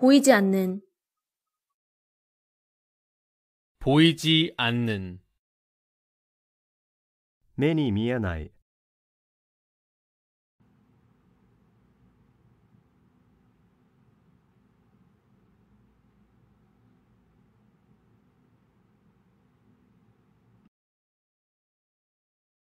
보이지 않는 보이지 않는 目に見えない